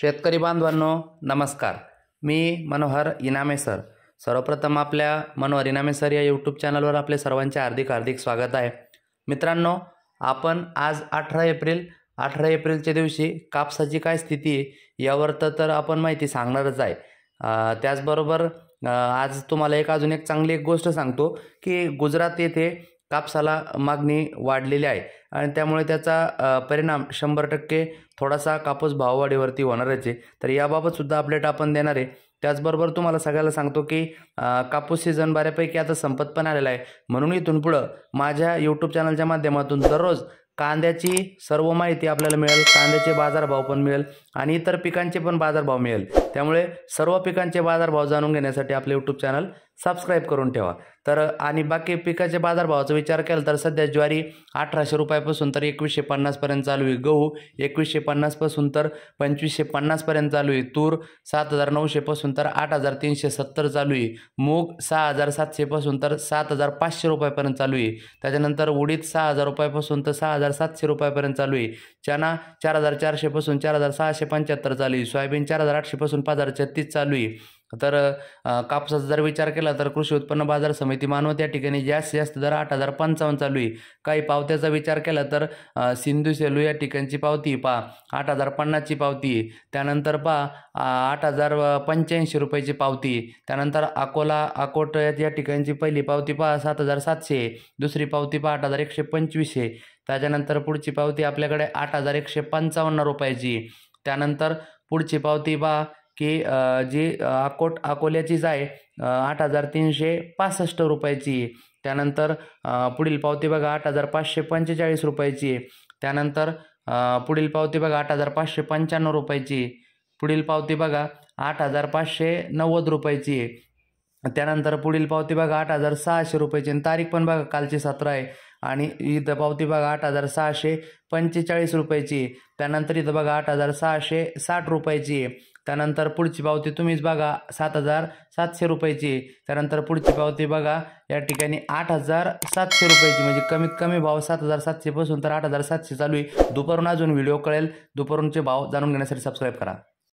शेतकरी बांधवांनो नमस्कार मी मनोहर इनामे सर सर्वप्रथम आपल्या मनोहर इनामे सर या यूट्यूब चॅनलवर आपले सर्वांचे हार्दिक हार्दिक स्वागत आहे मित्रांनो आपण आज अठरा एप्रिल अठरा एप्रिलच्या दिवशी कापसाची काय स्थिती आहे यावर तर आपण माहिती सांगणारच आहे त्याचबरोबर आज तुम्हाला एक अजून एक चांगली एक गोष्ट सांगतो की गुजरात येथे कापसाला मागणी वाढलेली आहे आणि त्यामुळे त्याचा परिणाम शंभर टक्के थोडासा कापूस भाववाढीवरती होणार आहे तर याबाबतसुद्धा अपडेट आपण देणार आहे त्याचबरोबर तुम्हाला सगळ्याला सांगतो की कापूस सीझन बऱ्यापैकी आता संपत पण आलेला आहे म्हणून इथून पुढं माझ्या यूट्यूब चॅनलच्या माध्यमातून दररोज कांद्याची सर्व माहिती आपल्याला मिळेल कांद्याचे बाजारभाव पण मिळेल आणि इतर पिकांचे पण बाजारभाव मिळेल त्यामुळे सर्व पिकांचे बाजारभाव जाणून घेण्यासाठी आपले यूट्यूब चॅनल सबस्क्राईब करून ठेवा तर आणि बाकी पिकाचे बाजारभावाचा विचार केला तर सध्या ज्वारी अठराशे रुपयापासून तर एकवीसशे पन्नासपर्यंत चालू आहे गहू एकवीसशे पन्नासपासून तर पंचवीसशे पन्नासपर्यंत चालू आहे तूर सात हजार नऊशेपासून तर आठ हजार तीनशे सत्तर चालू आहे मूग सहा हजार सातशेपासून तर सात हजार पाचशे रुपयापर्यंत चालू आहे त्याच्यानंतर उडीद सहा हजार रुपयापासून तर सहा हजार सातशे रुपयापर्यंत चालू आहे चना चार हजार चारशेपासून चार हजार सहाशे पंच्याहत्तर चालू आहे सोयाबीन चार हजार आठशेपासून पाच हजार छत्तीस चालू आहे तर कापसाचा जर विचार केला तर कृषी उत्पन्न बाजार समिती मानवत या ठिकाणी जास्तीत जास्त दर आठ हजार पंचावन्न चालू आहे काही पावत्याचा विचार केला तर सिंधू सेलू या ठिकाणची पावती पा आठ हजार पन्नासची पावती त्यानंतर पा आठ हजार पंच्याऐंशी रुपयाची पावती त्यानंतर अकोला अकोट या ठिकाणची पहिली पावती पा सात हजार सातशे दुसरी पावती पा आठ हजार एकशे आहे त्याच्यानंतर पुढची पावती आपल्याकडे आठ हजार एकशे पंचावन्न रुपयाची त्यानंतर पुढची पावती पा की जी अकोट अकोल्याचीच आहे आठ हजार तीनशे पासष्ट रुपयाची आहे त्यानंतर पुढील पावती बघा आठ हजार पाचशे पंचेचाळीस रुपयाची आहे त्यानंतर पुढील पावती बघा आठ हजार पाचशे पंच्याण्णव रुपयाची पुढील पावती बघा आठ हजार पाचशे नव्वद रुपयाची आहे त्यानंतर पुढील पावती बघा आठ हजार सहाशे रुपयाची आणि तारीख पण बघा कालची सतरा आहे आणि इथं पावती बघा आठ हजार सहाशे पंचेचाळीस रुपयाची त्यानंतर इथं बघा आठ हजार सहाशे साठ रुपयाची आहे त्यानंतर पुढची पावती तुम्हीच बघा सात हजार सातशे रुपयाची त्यानंतर पुढची पावती बघा या ठिकाणी आठ हजार सातशे रुपयाची म्हणजे कमीत कमी भाव सात हजार सातशेपासून तर आठ हजार सातशे चालू आहे दुपारून अजून व्हिडिओ कळेल दुपारूनचे भाव जाणून घेण्यासाठी सबस्क्राईब करा